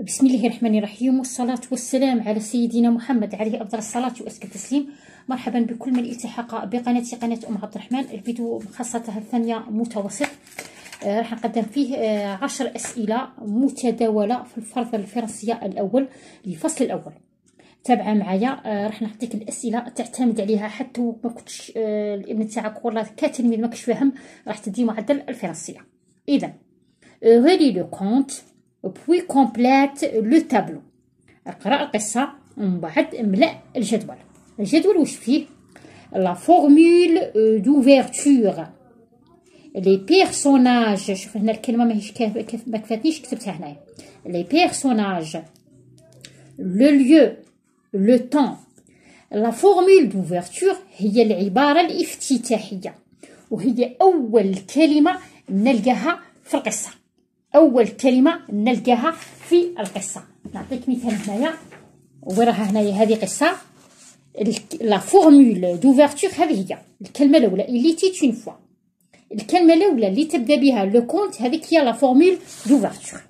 بسم الله الرحمن الرحيم والصلاة والسلام على سيدنا محمد عليه أفضل الصلاة وأزكى التسليم مرحبا بكل من التحق بقناتي قناة أم عبد الرحمن الفيديو خاصتها الثانية متوسط آه، راح نقدم فيه آه، عشر أسئلة متداولة في الفرض الفرنسية الأول الفصل الأول تابع معايا آه، راح نعطيك الأسئلة تعتمد عليها حتى ما كنتش الابن تاعك ولا كاتلمي ما كنتش فاهم راح تدي معدل الفرنسية إذا غالي لو كونت بوي كومبليت لو تابلو اقرا القصه ومن بعد املا الجدول الجدول واش فيه لا فورمول دوفيرتور لي بيرسوناج شوف هنا الكلمه ماهيش كيف ما كفاتنيش كتبتها هنايا لي بيرسوناج لو ليو لو طون لا فورمول دوفيرتور هي العباره الافتتاحيه وهي اول كلمه نلقاها في القصه اول كلمه نلقاها في القصه نعطيك مثال هنايا وراها هنايا هذه قصه لا فورمول دوفرتور هذه هي الكلمه الاولى اليتي اون فوا الكلمه الاولى اللي تبدا بها لو كونت هذيك هي لا فورمول دوفرتور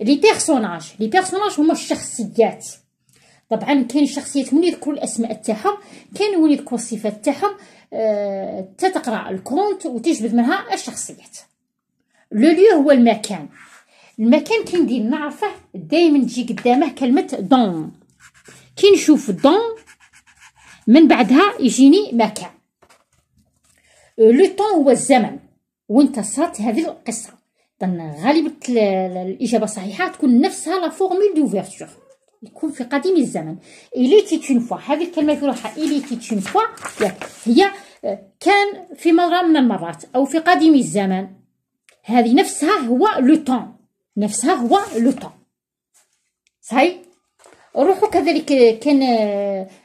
لي بيرسوناج لي بيرسوناج هما الشخصيات طبعا كاين شخصيات من يذكروا الاسماء تاعهم كاين من يذكروا الصفات تاعهم أه تتقرا الكونت وتجبد منها الشخصيات لو ليو هو المكان المكان كي ندير نعرفه دايما تجي قدامه كلمه دون كي نشوف دون من بعدها يجيني مكان لو طون هو الزمن وانت صارت هذه القصه اذا غالبا الاجابه الصحيحه تكون نفسها لا فورمول دوفيرتور يكون في قديم الزمن الي تي اون فوا هذه الكلمه في روحها تي اون فوا هي كان في مره من المرات او في قديم الزمن هذه نفسها هو لو طون نفسها هو لو طون صحيح روحوا كذلك كان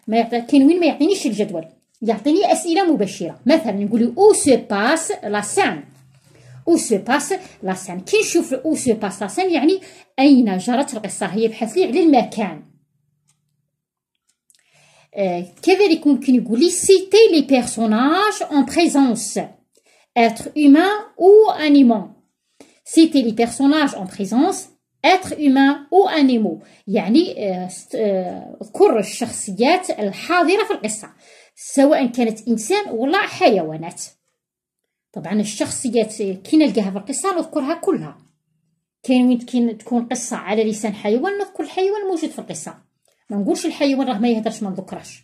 ما يعطي كان وين ما يعطينيش الجدول يعطيني اسئله مباشره مثلا نقول او سو باس لا سان او سو باس لا سان كي نشوف او سو باس لا سان يعني اين جرت القصه هي يبحث لي على المكان آه، كذلك ممكن يقول لي سيتي لي بيرسوناج اون بريزونس être humain ou animaux. Citer les personnages en présence être humain ou animaux يعني ذكر الشخصيات الحاضرة في القصة سواء كانت إنسان ولا حيوانات طبعا الشخصيات كي نلقاها في القصة نذكرها كلها كاين وين كاين تكون قصة على لسان حيوان نذكر الحيوان الموجود في القصة ما نقولش الحيوان راه ما يهدرش ما نذكرش.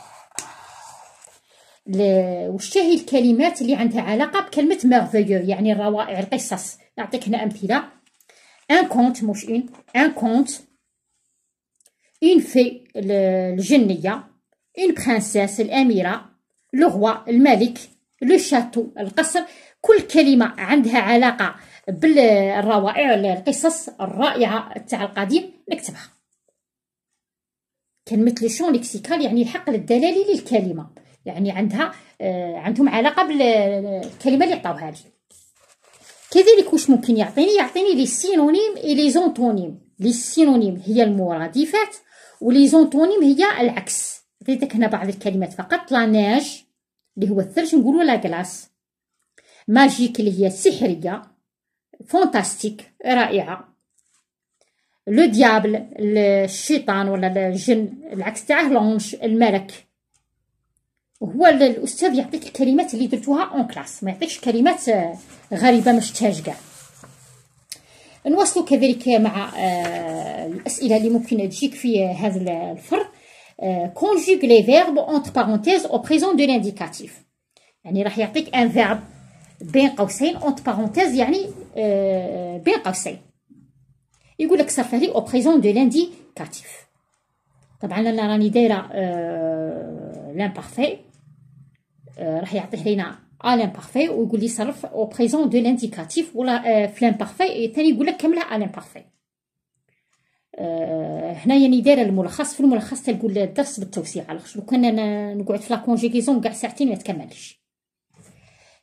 وشتهي الكلمات اللي عندها علاقه بكلمه مارفيو يعني الروائع القصص نعطيك هنا امثله ان كونت مش ان ان كونت اون في الجنيه اون برانسيس الاميره لغوة الملك لو شاتو القصر كل كلمه عندها علاقه بالروائع القصص الرائعه تاع القديم نكتبها كلمه لو شون لكسيكال يعني الحقل الدلالي للكلمه يعني عندها آه، عندهم علاقه بالكلمه اللي عطاوها لي كذلك واش ممكن يعطيني يعطيني لي سينونيم اي لي زونتونيم لي سينونيم هي المرادفات ولي زونتونيم هي العكس عطيتك هنا بعض الكلمات فقط لا ناج اللي هو الثلج نقولوا لا كلاس ماجيك اللي هي سحريه فونتاستيك رائعه لو ديابل الشيطان ولا الجن العكس تاعه لونش الملك وهو الاستاذ يعطيك الكلمات اللي درتوها اون كلاس ما يعطيكش كلمات آه، غريبه ما شفتهاش كاع نواصلوا كذلك مع آه، الاسئله اللي ممكن تجيك في هذا الفرد كونجوغ لي فيرب entre بارونتيز او بريزون دو لانديكاتيف يعني راح يعطيك ان فيرب بين قوسين entre بارونتيز يعني آه، بين قوسين يقول لك صرفه لي او بريزون دو لانديكاتيف طبعا انا راني دايره لامبارفي راح يعطيه لينا ا لامبارفي ويقول لي صرف او بريزون دو لانديكاتيف ولا في لامبارفي الثاني يقول لك كامله ا لامبارفي هنا يعني داير الملخص في الملخص تقول الدرس بالتوسيع على لو كان انا نقعد في لا كونجيكيزون كاع ساعتين ما تكملش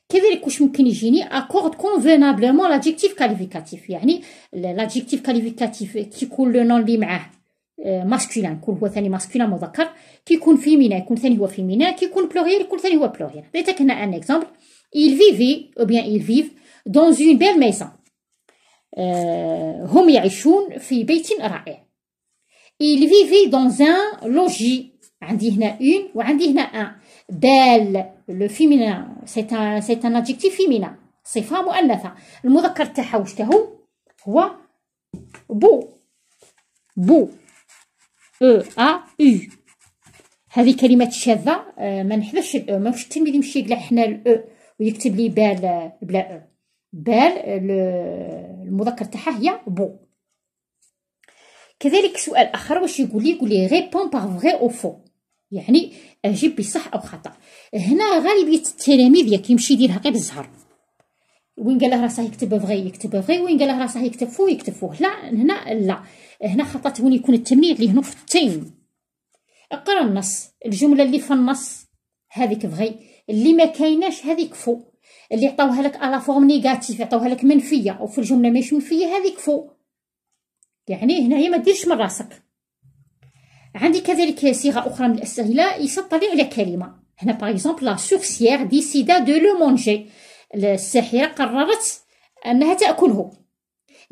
كذلك واش ممكن يجيني اكورد كونفينابلمون لادجيكتيف كاليفيكاتيف يعني لادجيكتيف كاليفيكاتيف كيكون لو نون اللي معاه masculin, qui هو ثاني ماسكولين مذكر féminin, qui est يكون ثاني هو فيمينا كي يكون بلوريال il ou bien ils vivent dans une belle maison euh, hum il vivait dans un logis عندي هنا une وعندي un Belle, le féminin c'est un c'est un adjectif féminin صفة مؤنثة المذكر تاعها واش هو Beau. beau. او ا او هذه كلمه شاذه آه، ما نحذفش الاو ما التلميذ يمشي يقلع حنا الاو e ويكتب لي بال بلا او e. بال المذكر تاعها هي بو كذلك سؤال اخر واش يقول لي يقول لي ريبون باغ فغي او فو يعني اجيب بصح او خطا هنا غالبيه التلاميذ يا كيمشي يديرها غير بالزهر وين قال له راسه يكتب بغي يكتب بغي وين قال له راسه يكتب فو يكتب فوه لا هنا لا هنا خطأت وين يكون التمنيع اللي هنا في التين اقرا النص الجمله اللي في النص هذيك بغي اللي ما كايناش هذيك فو اللي عطاوها لك على فورم نيجاتيف عطاوها لك منفيه وفي في الجمله ماشي منفيه هذيك فو يعني هنايا ما ديرش من راسك عندي كذلك صيغه اخرى من الاسئله يسطلي على كلمه هنا باغ اكزومبل لا سورسيير ديسيدا دو لو مونجي الساحره قررت انها تاكله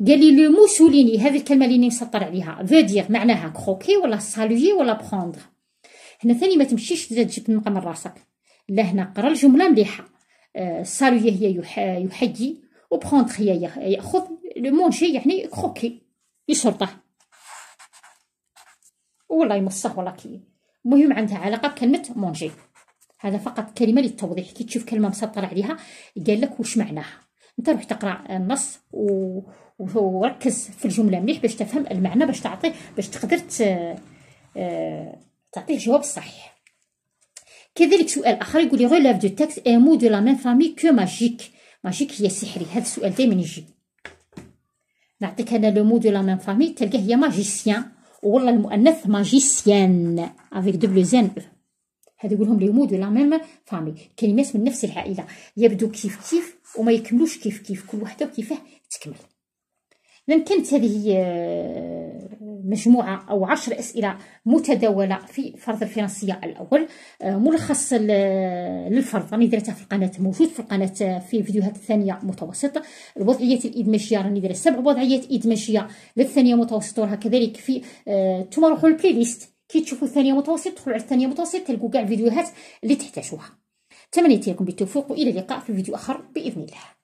قال لي لو سوليني هذه الكلمه اللي مسطر عليها فيدير معناها كروكي ولا سالوي ولا بخوندر هنا ثاني ما تمشيش تجيب النقه من راسك لا هنا قرا الجمله مليحه آه سالوي هي يحيي وبخوندر هي ياخذ لو مونجي يعني كروكي يشرطه والله يمصه ولا كي المهم عندها علاقه بكلمه مونجي هذا فقط كلمة للتوضيح كي تشوف كلمة مسطر عليها قال لك وش معناها انت روح تقرا النص و... وركز في الجملة مليح باش تفهم المعنى باش تعطيه باش تقدر ت... آه، تعطيه جواب صحيح كذلك سؤال آخر يقول لي غولاف دو تاكس اي مو دو لا ميم فامي كو ماجيك ماجيك هي سحري هذا السؤال دايما يجي نعطيك انا لو مو دو لا ميم فامي تلقاه هي ماجيسيان والله المؤنث ماجيسيان افيك دوبلو زين هذا يقولهم ليمود ولا ميم فامي كلمات من نفس العائله يبدو كيف كيف وما يكملوش كيف كيف كل وحده وكيفاه تكمل اذا كانت هذه آه، مجموعه او عشر اسئله متداوله في فرض الفرنسيه الاول آه، ملخص للفرض راني درتها في القناه موجود في القناه آه، في الفيديوهات الثانيه متوسط الوضعيات الادماجيه راني درت سبع وضعيات ادماجيه للثانيه متوسط وراها كذلك في ثم روحوا البلاي ليست كي تشوفوا الثانيه متوسط تدخلوا على الثانيه متوسط تلقوا كاع الفيديوهات اللي تحتاجوها تمنيت لكم بالتوفيق والى اللقاء في فيديو اخر باذن الله